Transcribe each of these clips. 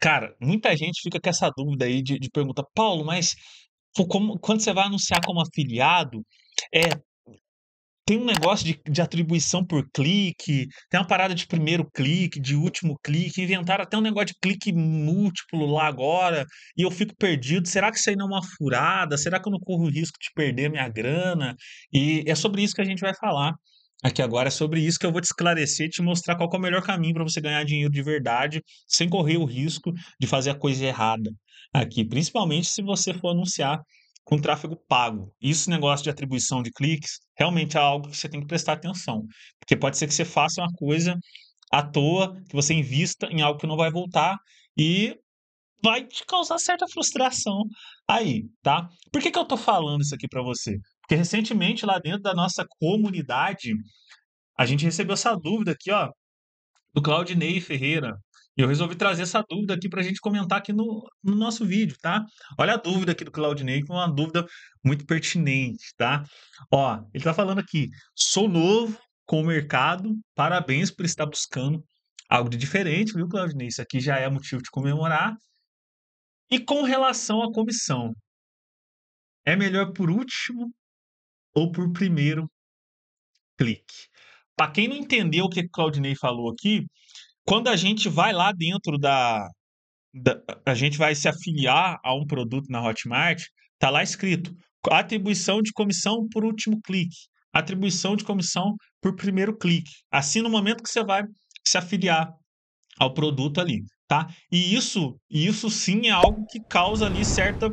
Cara, muita gente fica com essa dúvida aí de, de pergunta, Paulo, mas como, quando você vai anunciar como afiliado, é, tem um negócio de, de atribuição por clique, tem uma parada de primeiro clique, de último clique, inventaram até um negócio de clique múltiplo lá agora, e eu fico perdido. Será que isso aí não é uma furada? Será que eu não corro o risco de perder minha grana? E é sobre isso que a gente vai falar aqui agora é sobre isso que eu vou te esclarecer e te mostrar qual é o melhor caminho para você ganhar dinheiro de verdade, sem correr o risco de fazer a coisa errada aqui, principalmente se você for anunciar com tráfego pago. Isso negócio de atribuição de cliques realmente é algo que você tem que prestar atenção, porque pode ser que você faça uma coisa à toa, que você invista em algo que não vai voltar e vai te causar certa frustração aí, tá? Por que, que eu tô falando isso aqui para você? Porque recentemente, lá dentro da nossa comunidade, a gente recebeu essa dúvida aqui, ó, do Claudinei Ferreira. E eu resolvi trazer essa dúvida aqui para a gente comentar aqui no, no, nosso vídeo, tá? Olha a dúvida aqui do Claudinei, que é uma dúvida muito pertinente, tá? Ó, ele está falando aqui: sou novo com o mercado, parabéns por estar buscando algo de diferente, viu, Claudinei? Isso aqui já é motivo de comemorar. E com relação à comissão, é melhor por último ou por primeiro clique. Para quem não entendeu o que Claudinei falou aqui, quando a gente vai lá dentro da, da, A gente vai se afiliar a um produto na Hotmart, tá lá escrito atribuição de comissão por último clique, atribuição de comissão por primeiro clique. Assim, no momento que você vai se afiliar ao produto ali, tá? E isso, isso sim é algo que causa ali certa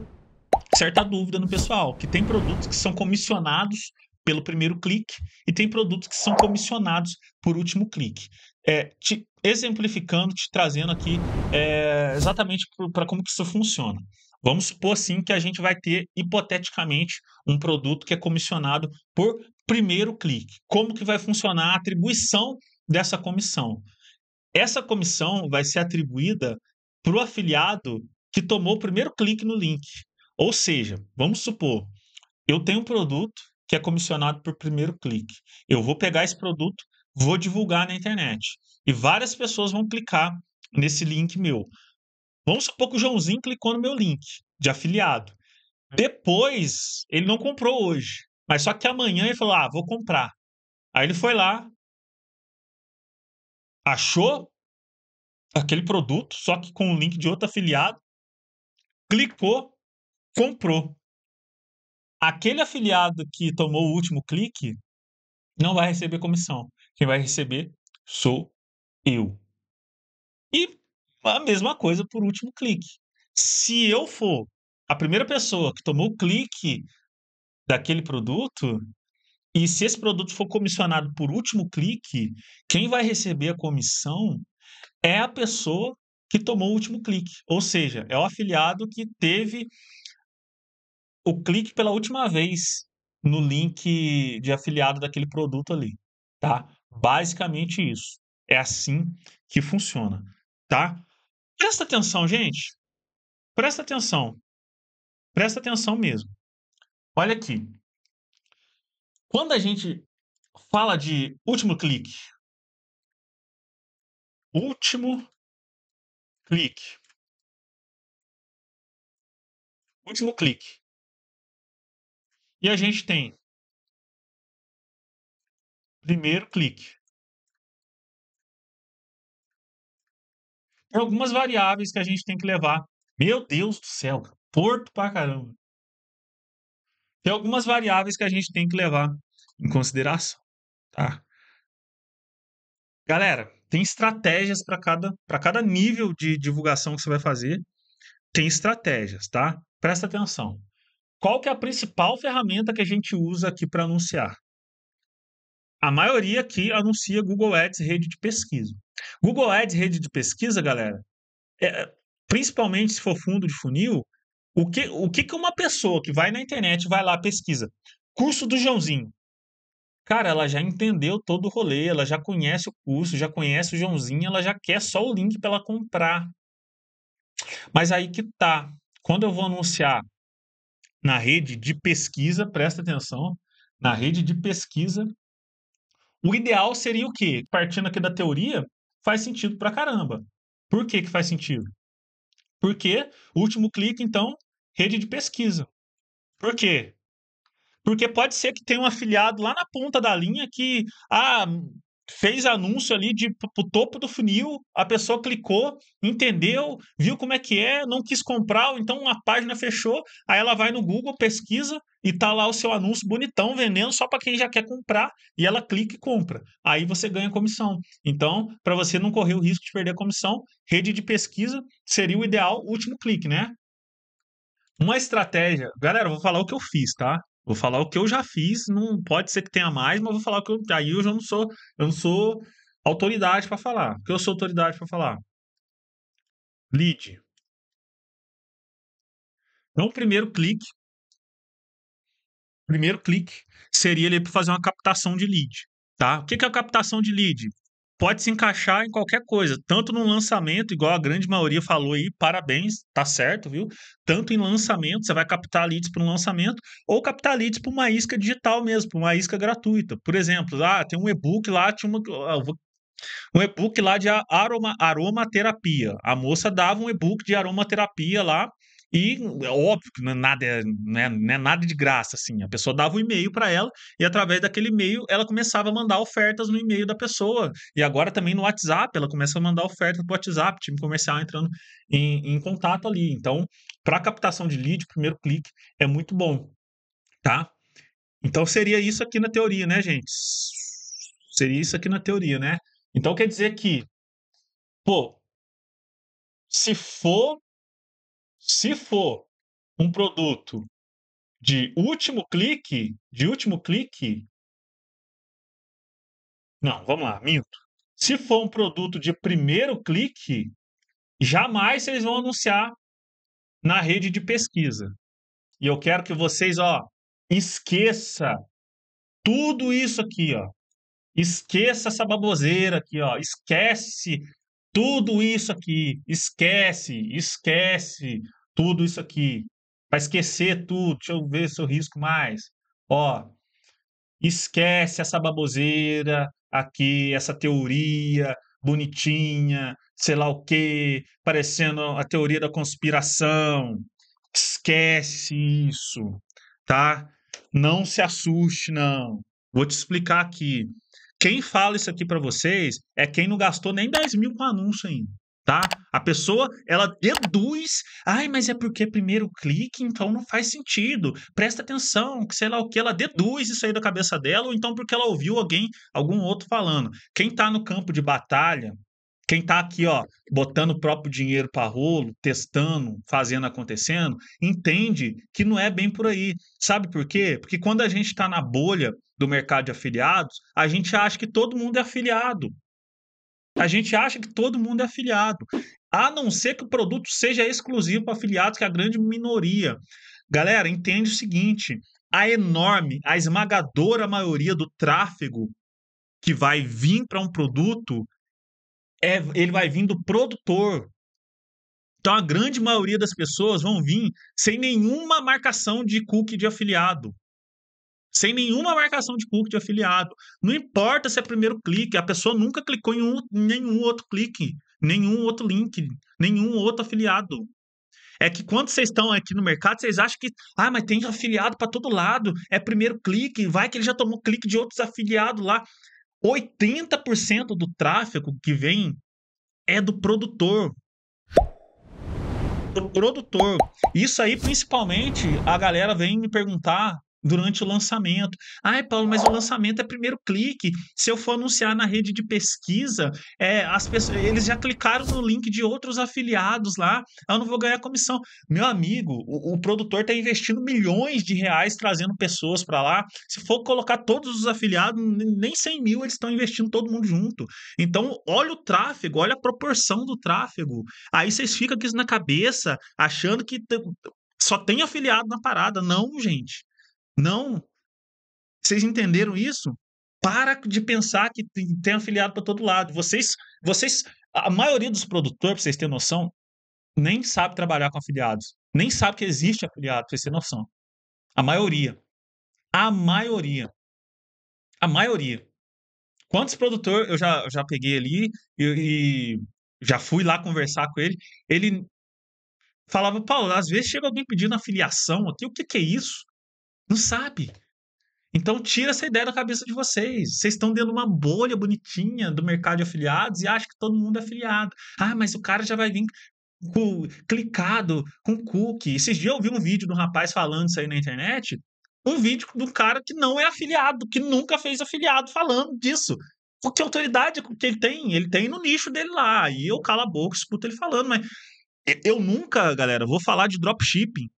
certa dúvida no pessoal, que tem produtos que são comissionados pelo primeiro clique e tem produtos que são comissionados por último clique. É, te exemplificando, te trazendo aqui é, exatamente para como que isso funciona. Vamos supor assim que a gente vai ter hipoteticamente um produto que é comissionado por primeiro clique. Como que vai funcionar a atribuição dessa comissão? Essa comissão vai ser atribuída para o afiliado que tomou o primeiro clique no link. Ou seja, vamos supor, eu tenho um produto que é comissionado por primeiro clique. Eu vou pegar esse produto, vou divulgar na internet. E várias pessoas vão clicar nesse link meu. Vamos supor que o Joãozinho clicou no meu link de afiliado. Depois, ele não comprou hoje. Mas só que amanhã ele falou: ah, vou comprar. Aí ele foi lá, achou aquele produto, só que com o link de outro afiliado, clicou, comprou. Aquele afiliado que tomou o último clique não vai receber comissão. Quem vai receber sou eu. E a mesma coisa por último clique. Se eu for a primeira pessoa que tomou o clique daquele produto, e se esse produto for comissionado por último clique, quem vai receber a comissão é a pessoa que tomou o último clique. Ou seja, é o afiliado que teve o clique pela última vez no link de afiliado daquele produto ali, tá? Basicamente isso. É assim que funciona, tá? Presta atenção, gente. Presta atenção. Presta atenção mesmo. Olha aqui. Quando a gente fala de último clique, último clique. Último clique. E a gente tem primeiro clique. Tem algumas variáveis que a gente tem que levar. Meu Deus do céu, porto pra caramba. Tem algumas variáveis que a gente tem que levar em consideração, tá? Galera, tem estratégias para cada, pra cada nível de divulgação que você vai fazer. Tem estratégias, tá? Presta atenção. Qual que é a principal ferramenta que a gente usa aqui para anunciar? A maioria aqui anuncia Google Ads, rede de pesquisa. Google Ads, rede de pesquisa, galera, é, principalmente se for fundo de funil, o que, o que que uma pessoa que vai na internet, vai lá, pesquisa, curso do Joãozinho. Cara, ela já entendeu todo o rolê, ela já conhece o curso, já conhece o Joãozinho, ela já quer só o link para ela comprar. Mas aí que tá. Quando eu vou anunciar na rede de pesquisa, presta atenção, na rede de pesquisa, o ideal seria o quê? Partindo aqui da teoria, faz sentido pra caramba. Por que, que faz sentido? Porque último clique, então, rede de pesquisa. Por quê? Porque pode ser que tenha um afiliado lá na ponta da linha que ah, fez anúncio ali de pro topo do funil, a pessoa clicou, entendeu, viu como é que é, não quis comprar, então a página fechou, aí ela vai no Google, pesquisa e tá lá o seu anúncio bonitão vendendo só para quem já quer comprar e ela clica e compra. Aí você ganha comissão. Então, para você não correr o risco de perder a comissão, rede de pesquisa seria o ideal, último clique, né? Uma estratégia, galera, vou falar o que eu fiz, tá? Vou falar o que eu já fiz, não pode ser que tenha mais, mas vou falar o que eu, aí eu já não sou, eu não sou autoridade para falar. O que eu sou autoridade para falar? Lead. Então, o primeiro clique, primeiro clique seria ele fazer uma captação de lead, tá? O que é a captação de lead? pode se encaixar em qualquer coisa, tanto no lançamento, igual a grande maioria falou aí, parabéns, tá certo, viu? Tanto em lançamento, você vai captar leads para um lançamento, ou captar leads para uma isca digital mesmo, para uma isca gratuita. Por exemplo, ah, tem um e-book lá, tinha uma, ah, um e-book lá de aroma, aromaterapia. A moça dava um e-book de aromaterapia lá, e é óbvio que não é nada, não é, não é nada de graça, assim. A pessoa dava um e-mail para ela e através daquele e-mail ela começava a mandar ofertas no e-mail da pessoa. E agora também no WhatsApp, ela começa a mandar oferta para WhatsApp, time comercial entrando em, em contato ali. Então, para captação de lead, primeiro clique é muito bom, tá? Então seria isso aqui na teoria, né, gente? Seria isso aqui na teoria, né? Então quer dizer que, pô, se for se for um produto de último clique, de último clique. Não, vamos lá, minto. Se for um produto de primeiro clique, jamais eles vão anunciar na rede de pesquisa. E eu quero que vocês, ó, esqueça tudo isso aqui, ó. Esqueça essa baboseira aqui, ó. Esquece tudo isso aqui, esquece, esquece tudo isso aqui. Para esquecer tudo, deixa eu ver se eu risco mais. Ó, esquece essa baboseira aqui, essa teoria bonitinha, sei lá o quê, parecendo a teoria da conspiração. Esquece isso, tá? Não se assuste, não. Vou te explicar aqui. Quem fala isso aqui para vocês é quem não gastou nem 10 mil com anúncio ainda, tá? A pessoa, ela deduz, ai, mas é porque é primeiro clique, então não faz sentido. Presta atenção, que sei lá o que, ela deduz isso aí da cabeça dela, ou então porque ela ouviu alguém, algum outro falando. Quem tá no campo de batalha, quem está aqui, ó, botando o próprio dinheiro para rolo, testando, fazendo acontecendo, entende que não é bem por aí. Sabe por quê? Porque quando a gente está na bolha do mercado de afiliados, a gente acha que todo mundo é afiliado. A gente acha que todo mundo é afiliado. A não ser que o produto seja exclusivo para afiliados, que é a grande minoria. Galera, entende o seguinte: a enorme, a esmagadora maioria do tráfego que vai vir para um produto é, ele vai vir do produtor. Então a grande maioria das pessoas vão vir sem nenhuma marcação de cookie de afiliado. Sem nenhuma marcação de cookie de afiliado. Não importa se é primeiro clique, a pessoa nunca clicou em um, nenhum outro clique, nenhum outro link, nenhum outro afiliado. É que quando vocês estão aqui no mercado, vocês acham que, ah, mas tem afiliado para todo lado, é primeiro clique, vai que ele já tomou clique de outros afiliados lá. 80% do tráfego que vem é do produtor. Do produtor. Isso aí, principalmente, a galera vem me perguntar durante o lançamento. Ai, Paulo, mas o lançamento é primeiro clique. Se eu for anunciar na rede de pesquisa, é, as pessoas, eles já clicaram no link de outros afiliados lá, eu não vou ganhar comissão. Meu amigo, o, o produtor está investindo milhões de reais trazendo pessoas para lá. Se for colocar todos os afiliados, nem 100 mil eles estão investindo todo mundo junto. Então, olha o tráfego, olha a proporção do tráfego. Aí vocês ficam com isso na cabeça, achando que só tem afiliado na parada. Não, gente. Não. Vocês entenderam isso? Para de pensar que tem afiliado para todo lado. Vocês, vocês, a maioria dos produtores, para vocês terem noção, nem sabe trabalhar com afiliados, nem sabe que existe afiliado, para vocês terem noção. A maioria, a maioria, a maioria. Quantos produtores eu já, já peguei ali e, e já fui lá conversar com ele, ele falava, Paulo, às vezes chega alguém pedindo afiliação aqui, o que, que é isso? Não sabe. Então tira essa ideia da cabeça de vocês. Vocês estão dentro de uma bolha bonitinha do mercado de afiliados e acham que todo mundo é afiliado. Ah, mas o cara já vai vir com, clicado com cookie. Esses dias eu vi um vídeo de um rapaz falando isso aí na internet. Um vídeo do cara que não é afiliado, que nunca fez afiliado, falando disso. Porque a autoridade que ele tem, ele tem no nicho dele lá. E eu calo a boca, escuto ele falando, mas eu nunca, galera, vou falar de dropshipping.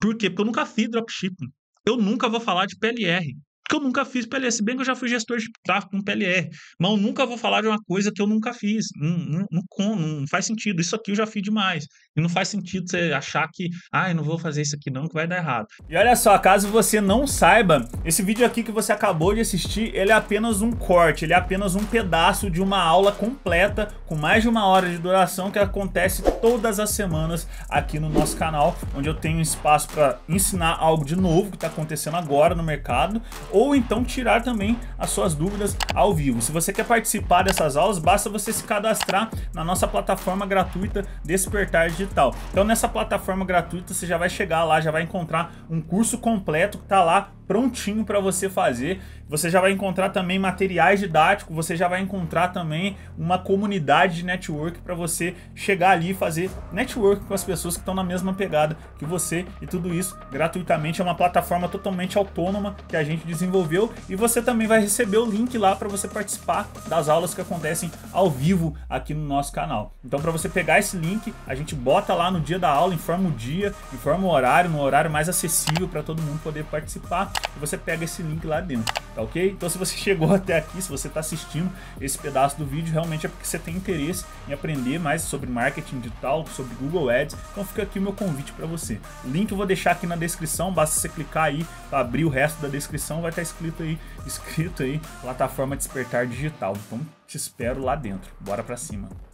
Por quê? Porque eu nunca fiz dropshipping. Eu nunca vou falar de PLR que eu nunca fiz PLR. Se bem que eu já fui gestor de tráfego com PLR. Mas eu nunca vou falar de uma coisa que eu nunca fiz. Não, não, não, faz sentido. Isso aqui eu já fiz demais. E não faz sentido você achar que, ah, eu não vou fazer isso aqui não, que vai dar errado. E olha só, caso você não saiba, esse vídeo aqui que você acabou de assistir, ele é apenas um corte, ele é apenas um pedaço de uma aula completa, com mais de uma hora de duração, que acontece todas as semanas aqui no nosso canal, onde eu tenho espaço para ensinar algo de novo que está acontecendo agora no mercado, ou então tirar também as suas dúvidas ao vivo. Se você quer participar dessas aulas, basta você se cadastrar na nossa plataforma gratuita Despertar Digital. Então nessa plataforma gratuita você já vai chegar lá, já vai encontrar um curso completo que está lá prontinho para você fazer. Você já vai encontrar também materiais didáticos, você já vai encontrar também uma comunidade de network para você chegar ali e fazer network com as pessoas que estão na mesma pegada que você e tudo isso gratuitamente. É uma plataforma totalmente autônoma que a gente desenvolveu e você também vai receber o link lá para você participar das aulas que acontecem ao vivo aqui no nosso canal. Então, para você pegar esse link, a gente bota lá no dia da aula, informa o dia, informa o horário, no horário mais acessível para todo mundo poder participar e você pega esse link lá dentro, tá ok? Então se você chegou até aqui, se você está assistindo esse pedaço do vídeo, realmente é porque você tem interesse em aprender mais sobre marketing digital, sobre Google Ads, então fica aqui o meu convite para você. O link eu vou deixar aqui na descrição, basta você clicar aí para abrir o resto da descrição, vai estar tá escrito aí, escrito aí, plataforma Despertar Digital. Então te espero lá dentro, bora para cima.